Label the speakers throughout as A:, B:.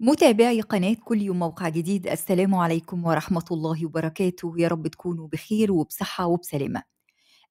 A: متابعي قناة كل يوم موقع جديد السلام عليكم ورحمة الله وبركاته يا رب تكونوا بخير وبصحة وبسلامة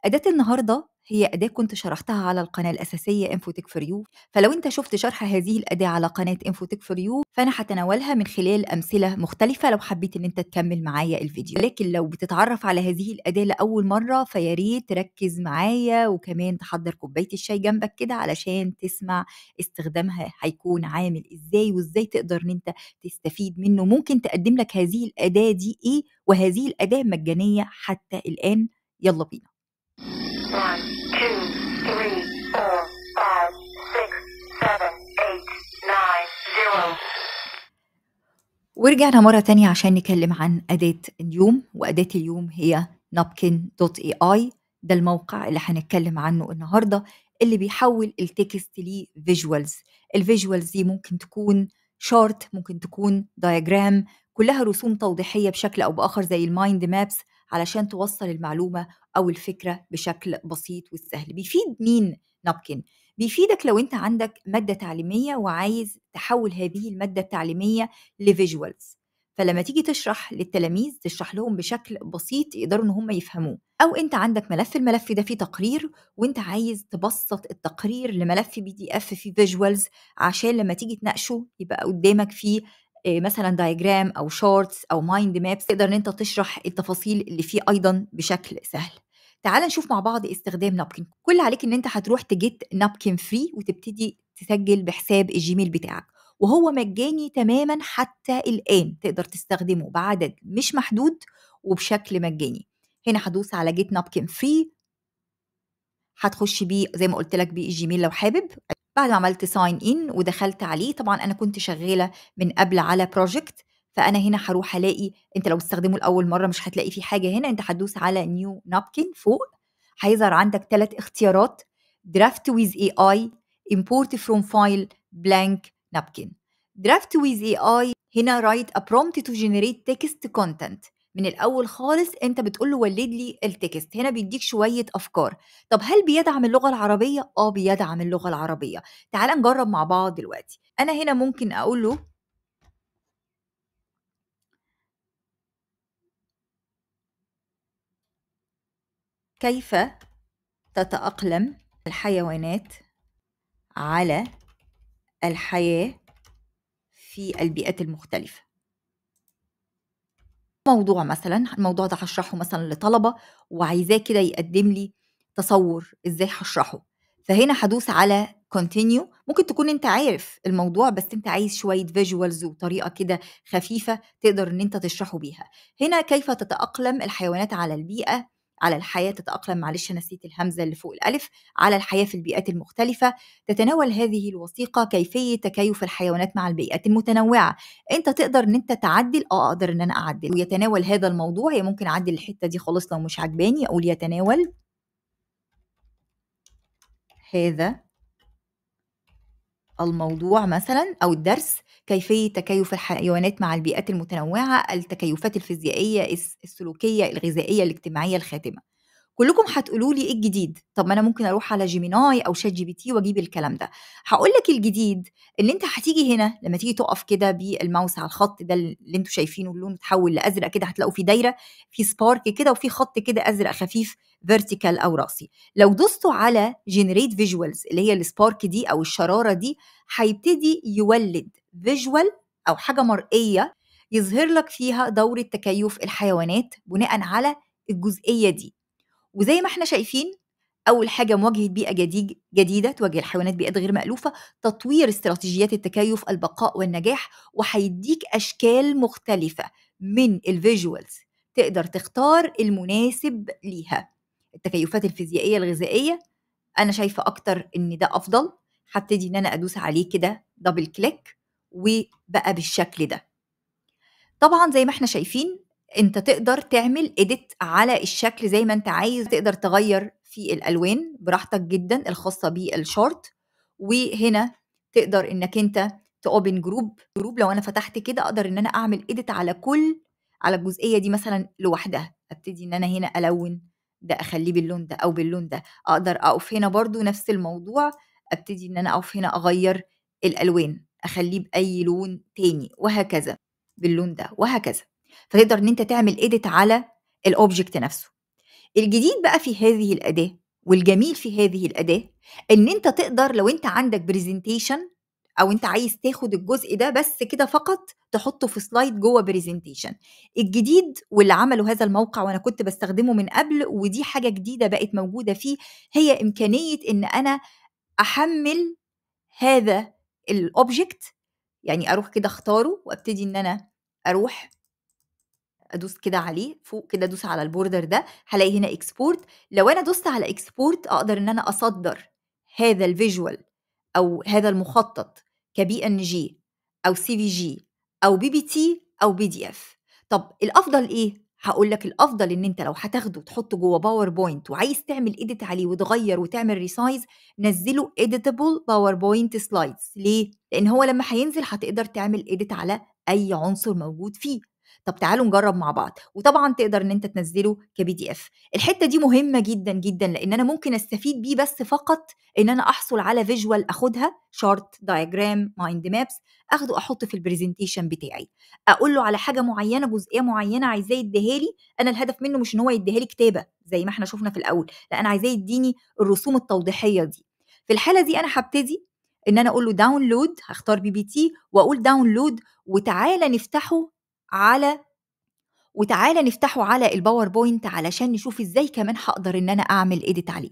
A: أداة النهاردة هي أداة كنت شرحتها على القناة الأساسية انفوتك فور يو فلو أنت شفت شرح هذه الأداة على قناة انفوتك فور يو فأنا هتناولها من خلال أمثلة مختلفة لو حبيت أن أنت تكمل معايا الفيديو لكن لو بتتعرف على هذه الأداة لأول مرة فيا ريت تركز معايا وكمان تحضر كوباية الشاي جنبك كده علشان تسمع استخدامها هيكون عامل إزاي وإزاي تقدر أن أنت تستفيد منه ممكن تقدم لك هذه الأداة دي إيه وهذه الأداة مجانية حتى الآن يلا بينا ورجعنا مرة تانية عشان نتكلم عن أداة اليوم وأداة اليوم هي نابكن دوت اي اي ده الموقع اللي هنتكلم عنه النهاردة اللي بيحول التكست لفيجوالز الفيجوالز دي ممكن تكون شارت ممكن تكون دايجرام كلها رسوم توضيحية بشكل أو بآخر زي المايند مابس علشان توصل المعلومة أو الفكرة بشكل بسيط والسهل بيفيد مين نابكن؟ بيفيدك لو أنت عندك مادة تعليمية وعايز تحول هذه المادة التعليمية لفيجوالز فلما تيجي تشرح للتلاميذ تشرح لهم بشكل بسيط يقدروا ان هم يفهموه او انت عندك ملف الملف ده فيه تقرير وانت عايز تبسط التقرير لملف بي دي اف فيه فيجوالز عشان لما تيجي تناقشه يبقى قدامك فيه آه، مثلا دايجرام او شورتس او مايند مابس تقدر ان انت تشرح التفاصيل اللي فيه ايضا بشكل سهل تعال نشوف مع بعض استخدام نابكن كل عليك ان انت هتروح تجيت نابكن فري وتبتدي تسجل بحساب الجيميل بتاعك وهو مجاني تماما حتى الان تقدر تستخدمه بعدد مش محدود وبشكل مجاني هنا هدوس على جيت نابكن فري هتخش بيه زي ما قلت لك بالجيميل لو حابب بعد ما عملت ساين ان ودخلت عليه طبعا انا كنت شغاله من قبل على بروجكت فانا هنا هروح الاقي انت لو استخدمه لاول مره مش هتلاقي فيه حاجه هنا انت هتدوس على نيو نابكن فوق هيظهر عندك ثلاث اختيارات درافت ويز اي اي فروم فايل بلانك نابكن درافت ويز اي اي هنا رايت ا برومبت تو جنريت تكست كونتنت من الاول خالص انت بتقول له ولد لي التكست هنا بيديك شويه افكار طب هل بيدعم اللغه العربيه اه بيدعم اللغه العربيه تعال نجرب مع بعض دلوقتي انا هنا ممكن اقول له كيف تتأقلم الحيوانات على الحياة في البيئات المختلفة موضوع مثلا الموضوع ده هشرحه مثلا لطلبة وعايزاه كده يقدم لي تصور ازاي هشرحه فهنا هدوس على continue ممكن تكون انت عارف الموضوع بس انت عايز شوية فيجوالز وطريقة كده خفيفة تقدر ان انت تشرحه بيها هنا كيف تتأقلم الحيوانات على البيئة على الحياة تتأقلم معلش نسيت الهمزة اللي فوق الألف على الحياة في البيئات المختلفة تتناول هذه الوثيقة كيفية تكيف الحيوانات مع البيئات المتنوعة أنت تقدر أن أنت تعدل أه أقدر أن أنا أعدل ويتناول هذا الموضوع هي ممكن أعدل الحتة دي خالص لو مش عجباني أقول يتناول هذا الموضوع مثلا أو الدرس كيفية تكيف الحيوانات مع البيئات المتنوعة التكيفات الفيزيائية السلوكية الغذائية الاجتماعية الخاتمة كلكم هتقولوا لي ايه الجديد طب ما انا ممكن اروح على جيميناي او شات جي بي تي واجيب الكلام ده هقول لك الجديد ان انت هتيجي هنا لما تيجي تقف كده بالماوس على الخط ده اللي انتوا شايفينه اللون اتحول لازرق كده هتلاقوا في دايره في سبارك كده وفي خط كده ازرق خفيف فيرتيكال او راسي لو دوستوا على جنريت فيجوالز اللي هي السبارك دي او الشراره دي هيبتدي يولد فيجوال أو حاجة مرئية يظهر لك فيها دورة تكيف الحيوانات بناء على الجزئية دي وزي ما احنا شايفين أول حاجة مواجهة بيئة جديد جديدة تواجه الحيوانات بيئات غير مألوفة تطوير استراتيجيات التكيف البقاء والنجاح وهيديك أشكال مختلفة من الفيجوالز تقدر تختار المناسب ليها التكيفات الفيزيائية الغذائية أنا شايفة أكتر إن ده أفضل هبتدي إن أنا أدوس عليه كده دبل كليك وبقى بالشكل ده طبعا زي ما احنا شايفين انت تقدر تعمل اديت على الشكل زي ما انت عايز تقدر تغير في الالوان براحتك جدا الخاصه بالشورت وهنا تقدر انك انت تاوبن جروب جروب لو انا فتحت كده اقدر ان انا اعمل اديت على كل على الجزئيه دي مثلا لوحدها ابتدي ان انا هنا الون ده اخليه باللون ده او باللون ده اقدر اقف هنا برضو نفس الموضوع ابتدي ان انا اقف هنا اغير الالوان اخليه باي لون تاني وهكذا باللون ده وهكذا فتقدر ان انت تعمل ايديت على الاوبجكت نفسه الجديد بقى في هذه الاداه والجميل في هذه الاداه ان انت تقدر لو انت عندك برزنتيشن او انت عايز تاخد الجزء ده بس كده فقط تحطه في سلايد جوه برزنتيشن الجديد واللي عملوا هذا الموقع وانا كنت بستخدمه من قبل ودي حاجه جديده بقت موجوده فيه هي امكانيه ان انا احمل هذا الاوبجكت يعني اروح كده اختاره وابتدي ان انا اروح ادوس كده عليه فوق كده ادوس على البوردر ده هلاقي هنا اكسبورت لو انا دوست على اكسبورت اقدر ان انا اصدر هذا الفيجوال او هذا المخطط كبي ان جي او سي في جي او بي بي تي او بي دي اف طب الافضل ايه هقول لك الافضل ان انت لو هتاخده وتحطه جوه باوربوينت وعايز تعمل ايديت عليه وتغير وتعمل ريسايز نزله اديتابل باوربوينت سلايدز ليه لان هو لما هينزل هتقدر تعمل ايديت على اي عنصر موجود فيه طب تعالوا نجرب مع بعض وطبعا تقدر ان انت تنزله كبي دي اف الحته دي مهمه جدا جدا لان انا ممكن استفيد بيه بس فقط ان انا احصل على فيجوال اخدها شارت دايجرام مايند مابس اخده احطه في البرزنتيشن بتاعي اقول له على حاجه معينه جزئيه معينه عايزاه يديها لي انا الهدف منه مش ان هو يديها لي كتابه زي ما احنا شفنا في الاول لا انا عايزاه يديني الرسوم التوضيحيه دي في الحاله دي انا هبتدي ان انا اقول له داونلود هختار بي بي تي واقول داونلود وتعالى نفتحه على وتعالى نفتحه على الباوربوينت علشان نشوف ازاي كمان هقدر ان انا اعمل ايديت عليه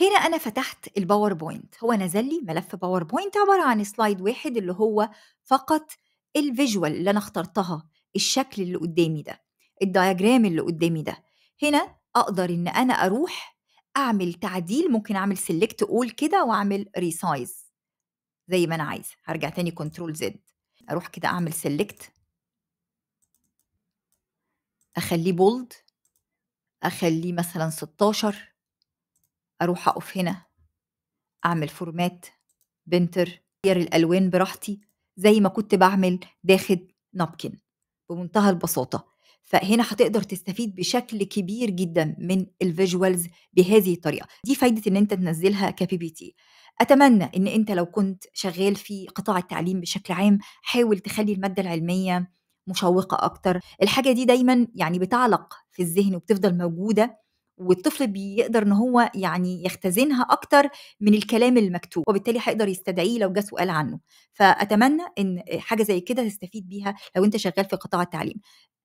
A: هنا انا فتحت الباوربوينت هو نزل لي ملف باوربوينت عباره عن سلايد واحد اللي هو فقط الفيجوال اللي انا اخترتها الشكل اللي قدامي ده الدياجرام اللي قدامي ده هنا اقدر ان انا اروح اعمل تعديل ممكن اعمل سيلكت اول كده واعمل ريسايز زي ما انا عايزه هرجع تاني كنترول زد اروح كده اعمل سيلكت اخليه بولد اخليه مثلا 16 اروح اقف هنا اعمل فورمات بنتر غير الالوان براحتي زي ما كنت بعمل داخل نابكن بمنتهى البساطه فهنا هتقدر تستفيد بشكل كبير جدا من الفيجوالز بهذه الطريقه دي فايده ان انت تنزلها كبي بي تي اتمنى ان انت لو كنت شغال في قطاع التعليم بشكل عام حاول تخلي الماده العلميه مشوقه اكتر الحاجه دي دايما يعني بتعلق في الذهن وبتفضل موجوده والطفل بيقدر ان هو يعني يختزنها اكتر من الكلام المكتوب وبالتالي هيقدر يستدعيه لو جه سؤال عنه فاتمنى ان حاجه زي كده تستفيد بيها لو انت شغال في قطاع التعليم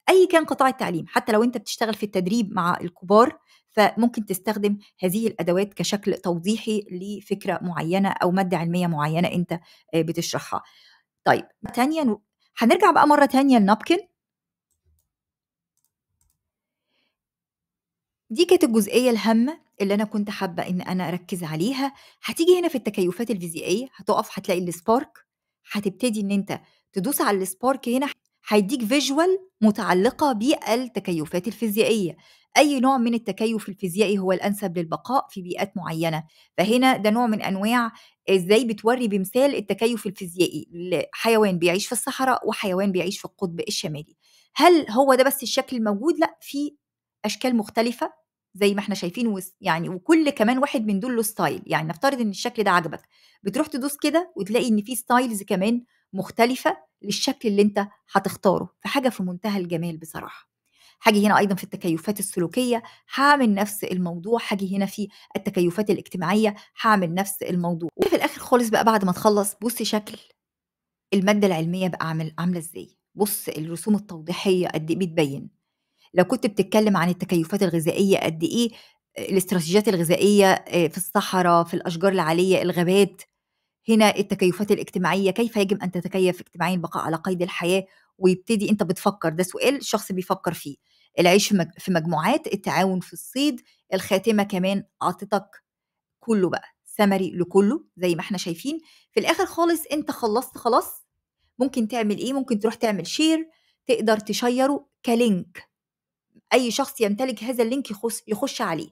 A: اي كان قطاع التعليم حتى لو انت بتشتغل في التدريب مع الكبار فممكن تستخدم هذه الادوات كشكل توضيحي لفكره معينه او ماده علميه معينه انت آه، بتشرحها طيب ثانيا هنرجع بقى مرة تانية لنابكن دي كانت الجزئية الهامة اللي أنا كنت حابة إن أنا أركز عليها هتيجي هنا في التكيفات الفيزيائية هتقف هتلاقي السبارك هتبتدي إن أنت تدوس على السبارك هنا هيديك فيجوال متعلقة بالتكيفات الفيزيائية أي نوع من التكيف الفيزيائي هو الأنسب للبقاء في بيئات معينة فهنا ده نوع من أنواع ازاي بتوري بمثال التكيف الفيزيائي لحيوان بيعيش في الصحراء وحيوان بيعيش في القطب الشمالي هل هو ده بس الشكل الموجود لا في اشكال مختلفه زي ما احنا شايفين يعني وكل كمان واحد من دول له ستايل يعني نفترض ان الشكل ده عجبك بتروح تدوس كده وتلاقي ان في ستايلز كمان مختلفه للشكل اللي انت هتختاره فحاجه في منتهى الجمال بصراحه هاجي هنا ايضا في التكيفات السلوكيه هعمل نفس الموضوع هاجي هنا في التكيفات الاجتماعيه هعمل نفس الموضوع وفي الاخر خالص بقى بعد ما تخلص بص شكل الماده العلميه بقى عامل عامله ازاي بص الرسوم التوضيحيه قد ايه بتبين لو كنت بتتكلم عن التكيفات الغذائيه قد ايه الاستراتيجيات الغذائيه آه، في الصحراء في الاشجار العاليه الغابات هنا التكيفات الاجتماعيه كيف يجب ان تتكيف اجتماعيا البقاء على قيد الحياه ويبتدي انت بتفكر ده سؤال الشخص بيفكر فيه العيش في مجموعات التعاون في الصيد الخاتمه كمان اعطتك كله بقى سمري لكله زي ما احنا شايفين في الاخر خالص انت خلصت خلاص ممكن تعمل ايه ممكن تروح تعمل شير تقدر تشيره كلينك اي شخص يمتلك هذا اللينك يخش, يخش عليه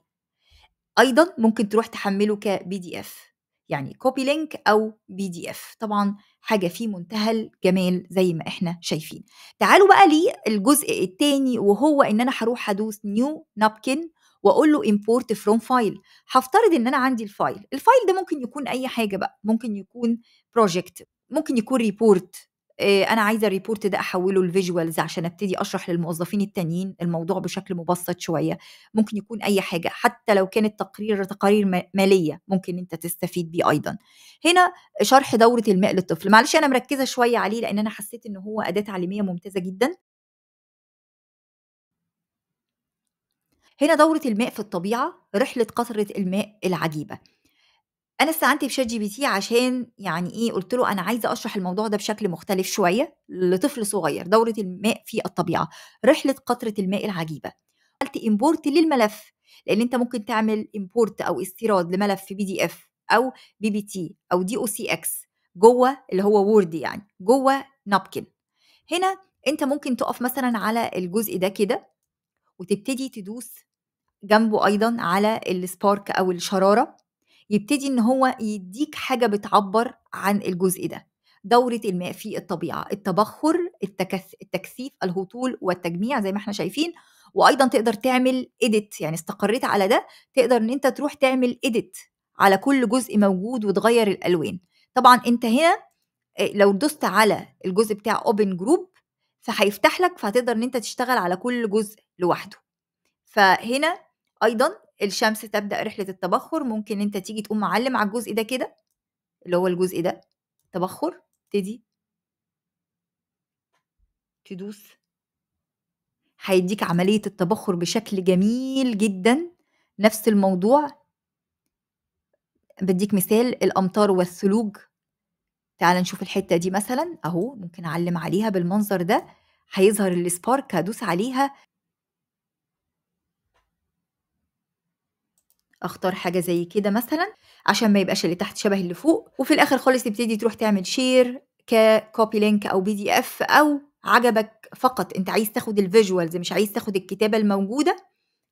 A: ايضا ممكن تروح تحمله كبي دي اف يعني كوبي لينك او بي دي اف طبعا حاجه في منتهى الجمال زي ما احنا شايفين تعالوا بقى للجزء الثاني وهو ان انا هروح ادوس نيو نابكن واقول له امبورت فروم فايل هفترض ان انا عندي الفايل الفايل ده ممكن يكون اي حاجه بقى ممكن يكون بروجكت ممكن يكون ريبورت آه، انا عايزه الريبورت ده احوله لفيجوالز عشان ابتدي اشرح للموظفين التانيين الموضوع بشكل مبسط شويه ممكن يكون اي حاجه حتى لو كانت تقرير تقارير ماليه ممكن انت تستفيد بيه ايضا هنا شرح دوره الماء للطفل معلش انا مركزه شويه عليه لان انا حسيت ان هو اداه تعليميه ممتازه جدا هنا دورة الماء في الطبيعة رحلة قطرة الماء العجيبة انا استعنت بشات جي بي تي عشان يعني ايه قلت له انا عايزه اشرح الموضوع ده بشكل مختلف شويه لطفل صغير دوره الماء في الطبيعه رحله قطره الماء العجيبه عملت امبورت للملف لان انت ممكن تعمل امبورت او استيراد لملف بي دي اف او بي بي تي او دي او سي اكس جوه اللي هو وورد يعني جوه نابكن هنا انت ممكن تقف مثلا على الجزء ده كده وتبتدي تدوس جنبه ايضا على السبارك او الشراره يبتدي إن هو يديك حاجة بتعبر عن الجزء ده دورة الماء في الطبيعة التبخر التكث... التكثيف الهطول والتجميع زي ما احنا شايفين وايضا تقدر تعمل اديت يعني استقريت على ده تقدر ان انت تروح تعمل اديت على كل جزء موجود وتغير الالوان طبعا انت هنا آه، لو دوست على الجزء بتاع اوبن جروب فهيفتح لك فهتقدر ان انت تشتغل على كل جزء لوحده فهنا ايضا الشمس تبدأ رحلة التبخر ممكن انت تيجي تقوم معلم على الجزء ده كده اللي هو الجزء ده تبخر تدي تدوس هيديك عملية التبخر بشكل جميل جدا نفس الموضوع بديك مثال الأمطار والثلوج تعال نشوف الحتة دي مثلا أهو ممكن أعلم عليها بالمنظر ده هيظهر السبارك هدوس عليها اختار حاجه زي كده مثلا عشان ما يبقاش اللي تحت شبه اللي فوق وفي الاخر خالص تبتدي تروح تعمل شير ككوبي لينك او بي دي اف او عجبك فقط انت عايز تاخد الفيجوالز مش عايز تاخد الكتابه الموجوده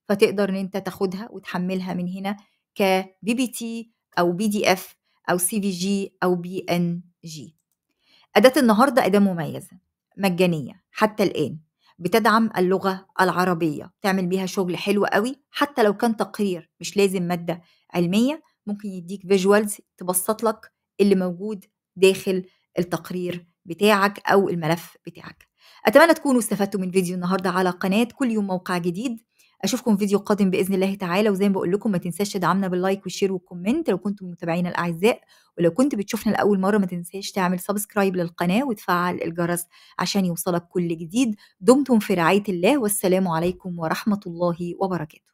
A: فتقدر ان انت تاخدها وتحملها من هنا كبي بي تي او بي دي اف او سي في جي او بي ان جي اداه النهارده اداه مميزه مجانيه حتى الان بتدعم اللغة العربية تعمل بيها شغل حلو قوي حتى لو كان تقرير مش لازم مادة علمية ممكن يديك فيجوالز تبسط لك اللي موجود داخل التقرير بتاعك أو الملف بتاعك أتمنى تكونوا استفدتوا من فيديو النهاردة على قناة كل يوم موقع جديد اشوفكم فيديو قادم باذن الله تعالى وزي ما بقول لكم ما تنساش تدعمنا باللايك والشير والكومنت لو كنتم متابعينا الاعزاء ولو كنت بتشوفنا لاول مره ما تنساش تعمل سبسكرايب للقناه وتفعل الجرس عشان يوصلك كل جديد دمتم في رعايه الله والسلام عليكم ورحمه الله وبركاته